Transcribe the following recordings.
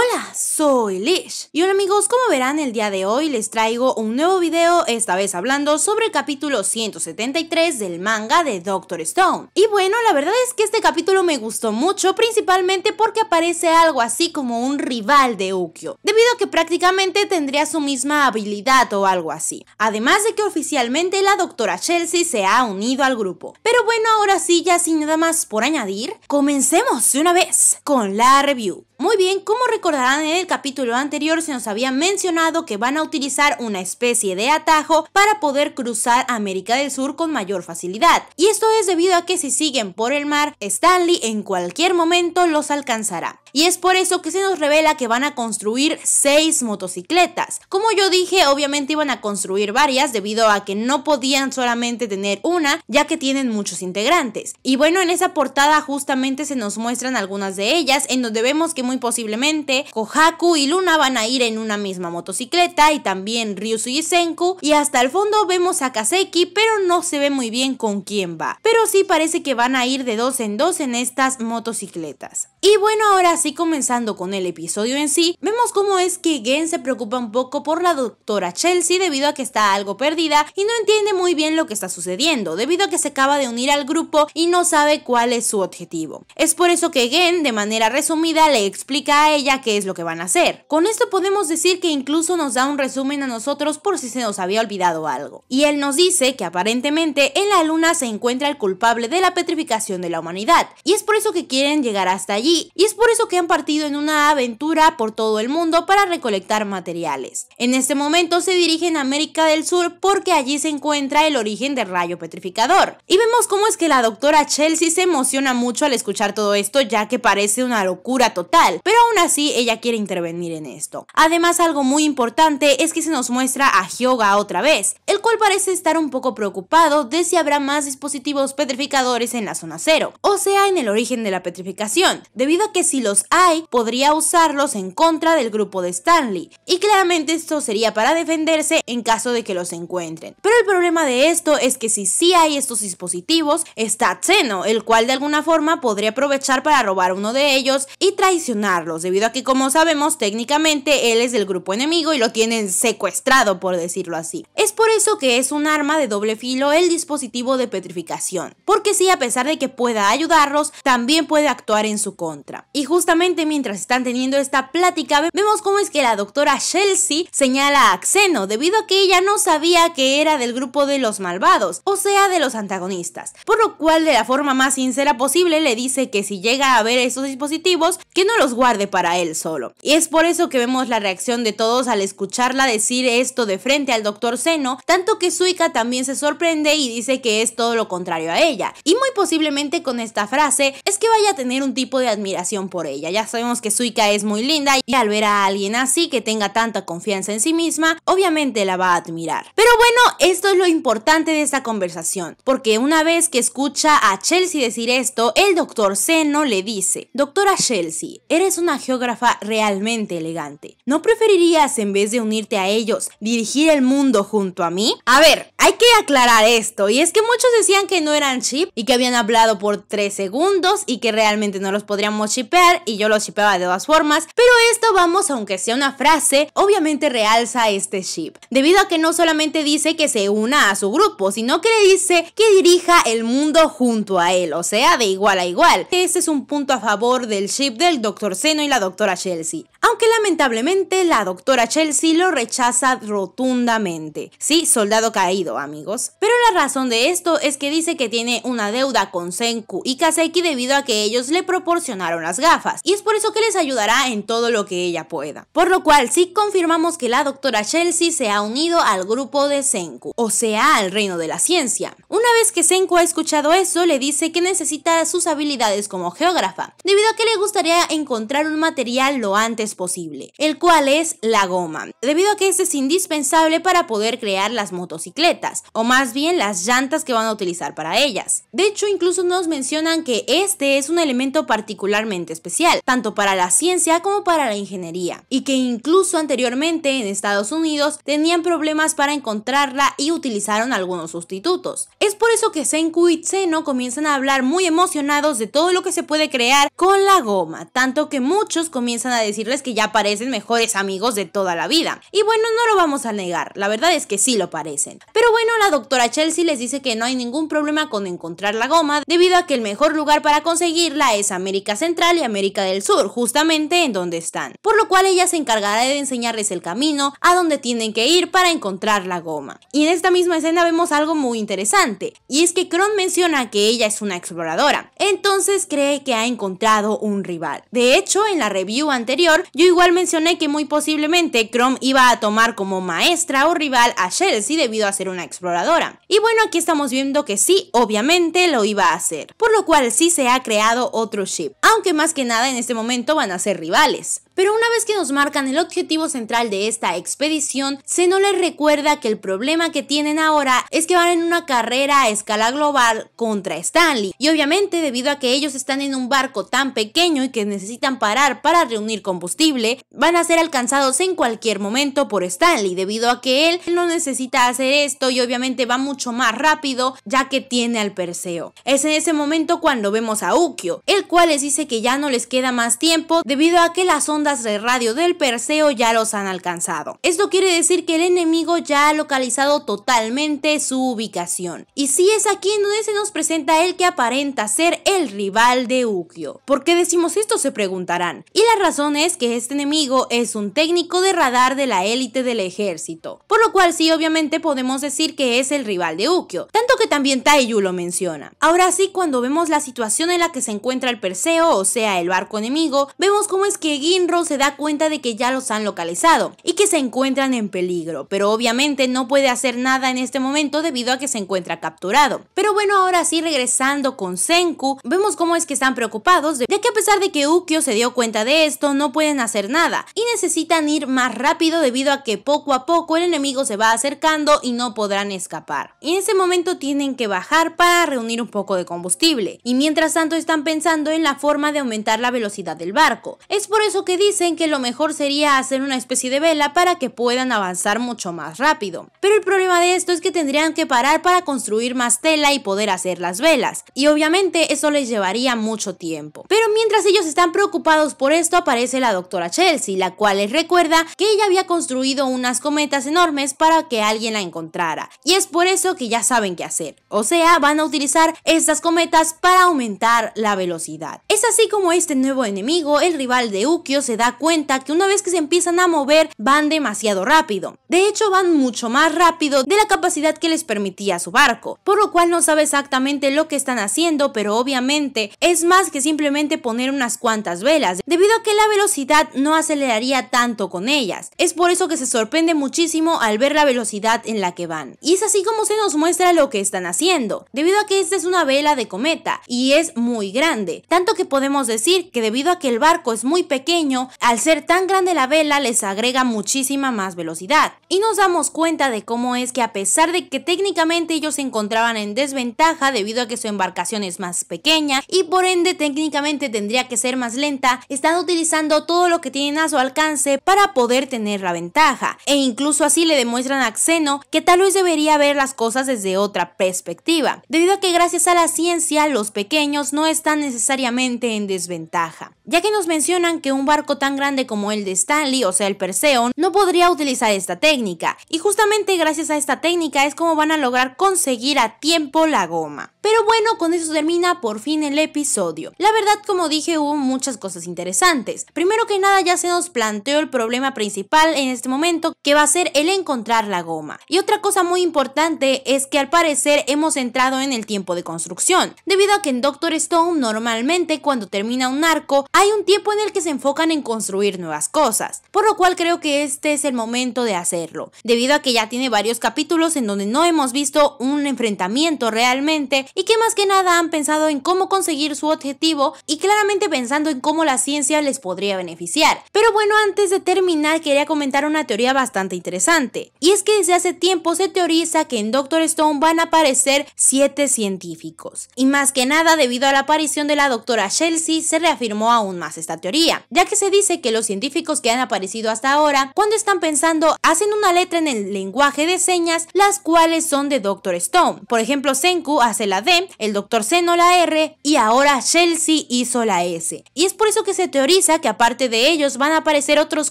Hola, soy Lish. Y hola amigos, como verán el día de hoy les traigo un nuevo video, esta vez hablando sobre el capítulo 173 del manga de Doctor Stone. Y bueno, la verdad es que este capítulo me gustó mucho, principalmente porque aparece algo así como un rival de Ukyo, debido a que prácticamente tendría su misma habilidad o algo así. Además de que oficialmente la doctora Chelsea se ha unido al grupo. Pero bueno, ahora sí, ya sin nada más por añadir, comencemos de una vez con la review. Muy bien, como recordar recordarán en el capítulo anterior se nos había mencionado que van a utilizar una especie de atajo para poder cruzar América del Sur con mayor facilidad. Y esto es debido a que si siguen por el mar, Stanley en cualquier momento los alcanzará. Y es por eso que se nos revela que van a construir 6 motocicletas. Como yo dije, obviamente iban a construir varias debido a que no podían solamente tener una, ya que tienen muchos integrantes. Y bueno, en esa portada justamente se nos muestran algunas de ellas, en donde vemos que muy posiblemente Kohaku y Luna van a ir en una misma motocicleta y también Ryusu y Senku. Y hasta el fondo vemos a Kaseki, pero no se ve muy bien con quién va. Pero sí parece que van a ir de dos en dos en estas motocicletas. Y bueno, ahora así comenzando con el episodio en sí, vemos cómo es que Gen se preocupa un poco por la doctora Chelsea debido a que está algo perdida y no entiende muy bien lo que está sucediendo, debido a que se acaba de unir al grupo y no sabe cuál es su objetivo. Es por eso que Gen, de manera resumida, le explica a ella qué es lo que van a hacer. Con esto podemos decir que incluso nos da un resumen a nosotros por si se nos había olvidado algo. Y él nos dice que aparentemente en la luna se encuentra el culpable de la petrificación de la humanidad, y es por eso que quieren llegar hasta allí, y es por eso que han partido en una aventura por todo el mundo para recolectar materiales. En este momento se dirigen a América del Sur porque allí se encuentra el origen del rayo petrificador. Y vemos cómo es que la doctora Chelsea se emociona mucho al escuchar todo esto ya que parece una locura total, pero aún así ella quiere intervenir en esto. Además algo muy importante es que se nos muestra a Hyoga otra vez, el cual parece estar un poco preocupado de si habrá más dispositivos petrificadores en la zona cero, o sea en el origen de la petrificación, debido a que si los hay, podría usarlos en contra del grupo de Stanley, y claramente esto sería para defenderse en caso de que los encuentren. Pero el problema de esto es que si sí hay estos dispositivos, está Zeno, el cual de alguna forma podría aprovechar para robar uno de ellos y traicionarlos, debido a que como sabemos técnicamente él es del grupo enemigo y lo tienen secuestrado por decirlo así. Es por eso que es un arma de doble filo el dispositivo de petrificación, porque si a pesar de que pueda ayudarlos, también puede actuar en su contra. Y justo mientras están teniendo esta plática, vemos cómo es que la doctora Chelsea señala a Xeno, debido a que ella no sabía que era del grupo de los malvados, o sea, de los antagonistas, por lo cual de la forma más sincera posible le dice que si llega a ver esos dispositivos, que no los guarde para él solo. Y es por eso que vemos la reacción de todos al escucharla decir esto de frente al doctor Xeno tanto que Suika también se sorprende y dice que es todo lo contrario a ella, y muy posiblemente con esta frase es que vaya a tener un tipo de admiración por ella. Ya sabemos que Suika es muy linda y al ver a alguien así que tenga tanta confianza en sí misma, obviamente la va a admirar. Pero bueno, esto es lo importante de esta conversación, porque una vez que escucha a Chelsea decir esto, el doctor Seno le dice, doctora Chelsea, eres una geógrafa realmente elegante. ¿No preferirías en vez de unirte a ellos, dirigir el mundo junto a mí? A ver, hay que aclarar esto, y es que muchos decían que no eran chip y que habían hablado por 3 segundos y que realmente no los podríamos chipear y yo lo shipeaba de todas formas, pero esto vamos, aunque sea una frase, obviamente realza este ship, debido a que no solamente dice que se una a su grupo, sino que le dice que dirija el mundo junto a él, o sea, de igual a igual. Ese es un punto a favor del ship del Dr. Seno y la doctora Chelsea aunque lamentablemente la doctora Chelsea lo rechaza rotundamente. Sí, soldado caído, amigos. Pero la razón de esto es que dice que tiene una deuda con Senku y Kaseki debido a que ellos le proporcionaron las gafas, y es por eso que les ayudará en todo lo que ella pueda. Por lo cual, sí confirmamos que la doctora Chelsea se ha unido al grupo de Senku, o sea, al reino de la ciencia. Una vez que Senku ha escuchado eso, le dice que necesita sus habilidades como geógrafa, debido a que le gustaría encontrar un material lo antes posible, el cual es la goma, debido a que este es indispensable para poder crear las motocicletas, o más bien las llantas que van a utilizar para ellas. De hecho, incluso nos mencionan que este es un elemento particularmente especial, tanto para la ciencia como para la ingeniería, y que incluso anteriormente en Estados Unidos tenían problemas para encontrarla y utilizaron algunos sustitutos. Es por eso que Senku y Tseno comienzan a hablar muy emocionados de todo lo que se puede crear con la goma, tanto que muchos comienzan a decirles que ya parecen mejores amigos de toda la vida. Y bueno, no lo vamos a negar, la verdad es que sí lo parecen. Pero bueno, la doctora Chelsea les dice que no hay ningún problema con encontrar la goma, debido a que el mejor lugar para conseguirla es América Central y América del Sur, justamente en donde están. Por lo cual ella se encargará de enseñarles el camino a donde tienen que ir para encontrar la goma. Y en esta misma escena vemos algo muy interesante, y es que Kron menciona que ella es una exploradora, entonces cree que ha encontrado un rival. De hecho, en la review anterior yo igual mencioné que muy posiblemente Chrome iba a tomar como maestra o rival a Chelsea debido a ser una exploradora. Y bueno, aquí estamos viendo que sí, obviamente lo iba a hacer, por lo cual sí se ha creado otro ship. aunque más que nada en este momento van a ser rivales. Pero una vez que nos marcan el objetivo central de esta expedición, se no les recuerda que el problema que tienen ahora es que van en una carrera a escala global contra Stanley. Y obviamente, debido a que ellos están en un barco tan pequeño y que necesitan parar para reunir combustible, van a ser alcanzados en cualquier momento por Stanley, debido a que él no necesita hacer esto y obviamente va mucho más rápido ya que tiene al Perseo. Es en ese momento cuando vemos a Ukio, el cual les dice que ya no les queda más tiempo debido a que la zona de radio del Perseo ya los han alcanzado. Esto quiere decir que el enemigo ya ha localizado totalmente su ubicación. Y si es aquí en donde se nos presenta el que aparenta ser el rival de Ukyo. ¿Por qué decimos esto? Se preguntarán. Y la razón es que este enemigo es un técnico de radar de la élite del ejército. Por lo cual sí, obviamente podemos decir que es el rival de Ukyo. Tanto que también Taiyu lo menciona. Ahora sí, cuando vemos la situación en la que se encuentra el Perseo, o sea, el barco enemigo, vemos cómo es que Gin se da cuenta de que ya los han localizado y que se encuentran en peligro, pero obviamente no puede hacer nada en este momento debido a que se encuentra capturado. Pero bueno, ahora sí regresando con Senku, vemos cómo es que están preocupados de que a pesar de que Ukyo se dio cuenta de esto, no pueden hacer nada y necesitan ir más rápido debido a que poco a poco el enemigo se va acercando y no podrán escapar. Y en ese momento tienen que bajar para reunir un poco de combustible y mientras tanto están pensando en la forma de aumentar la velocidad del barco. Es por eso que dicen que lo mejor sería hacer una especie de vela para que puedan avanzar mucho más rápido. Pero el problema de esto es que tendrían que parar para construir más tela y poder hacer las velas, y obviamente eso les llevaría mucho tiempo. Pero mientras ellos están preocupados por esto, aparece la doctora Chelsea, la cual les recuerda que ella había construido unas cometas enormes para que alguien la encontrara, y es por eso que ya saben qué hacer. O sea, van a utilizar estas cometas para aumentar la velocidad. Es así como este nuevo enemigo, el rival de Ukyo, se se da cuenta que una vez que se empiezan a mover van demasiado rápido. De hecho, van mucho más rápido de la capacidad que les permitía su barco, por lo cual no sabe exactamente lo que están haciendo, pero obviamente es más que simplemente poner unas cuantas velas, debido a que la velocidad no aceleraría tanto con ellas. Es por eso que se sorprende muchísimo al ver la velocidad en la que van. Y es así como se nos muestra lo que están haciendo, debido a que esta es una vela de cometa y es muy grande, tanto que podemos decir que debido a que el barco es muy pequeño, al ser tan grande la vela les agrega muchísima más velocidad. Y nos damos cuenta de cómo es que a pesar de que técnicamente ellos se encontraban en desventaja debido a que su embarcación es más pequeña y por ende técnicamente tendría que ser más lenta, están utilizando todo lo que tienen a su alcance para poder tener la ventaja. E incluso así le demuestran a Xeno que tal vez debería ver las cosas desde otra perspectiva, debido a que gracias a la ciencia los pequeños no están necesariamente en desventaja ya que nos mencionan que un barco tan grande como el de Stanley, o sea el Perseo, no podría utilizar esta técnica, y justamente gracias a esta técnica es como van a lograr conseguir a tiempo la goma. Pero bueno, con eso termina por fin el episodio. La verdad, como dije, hubo muchas cosas interesantes. Primero que nada, ya se nos planteó el problema principal en este momento, que va a ser el encontrar la goma. Y otra cosa muy importante es que al parecer hemos entrado en el tiempo de construcción, debido a que en Doctor Stone normalmente cuando termina un arco hay un tiempo en el que se enfocan en construir nuevas cosas, por lo cual creo que este es el momento de hacerlo, debido a que ya tiene varios capítulos en donde no hemos visto un enfrentamiento realmente y que más que nada han pensado en cómo conseguir su objetivo y claramente pensando en cómo la ciencia les podría beneficiar. Pero bueno, antes de terminar quería comentar una teoría bastante interesante, y es que desde hace tiempo se teoriza que en Doctor Stone van a aparecer 7 científicos, y más que nada debido a la aparición de la doctora Chelsea se reafirmó aún más esta teoría, ya que se dice que los científicos que han aparecido hasta ahora, cuando están pensando, hacen una letra en el lenguaje de señas, las cuales son de Doctor Stone. Por ejemplo, Senku hace la el doctor seno la R y ahora Chelsea hizo la S. Y es por eso que se teoriza que aparte de ellos van a aparecer otros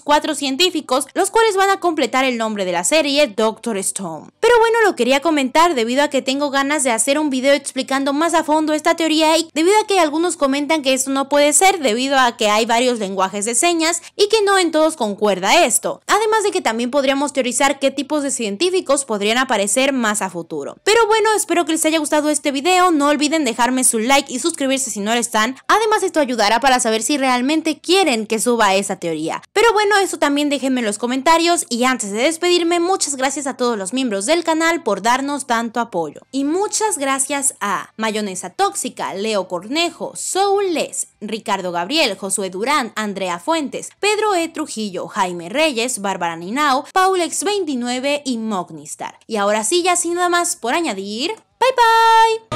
cuatro científicos, los cuales van a completar el nombre de la serie Doctor Stone. Pero bueno, lo quería comentar debido a que tengo ganas de hacer un video explicando más a fondo esta teoría y debido a que algunos comentan que esto no puede ser debido a que hay varios lenguajes de señas y que no en todos concuerda esto. Además de que también podríamos teorizar qué tipos de científicos podrían aparecer más a futuro. Pero bueno, espero que les haya gustado este video no olviden dejarme su like y suscribirse si no lo están. Además esto ayudará para saber si realmente quieren que suba esa teoría. Pero bueno, eso también déjenme en los comentarios y antes de despedirme, muchas gracias a todos los miembros del canal por darnos tanto apoyo. Y muchas gracias a Mayonesa Tóxica, Leo Cornejo, Les, Ricardo Gabriel, Josué Durán, Andrea Fuentes, Pedro E. Trujillo, Jaime Reyes, Bárbara Ninao, Paulex29 y Mognistar. Y ahora sí, ya sin nada más por añadir, bye bye.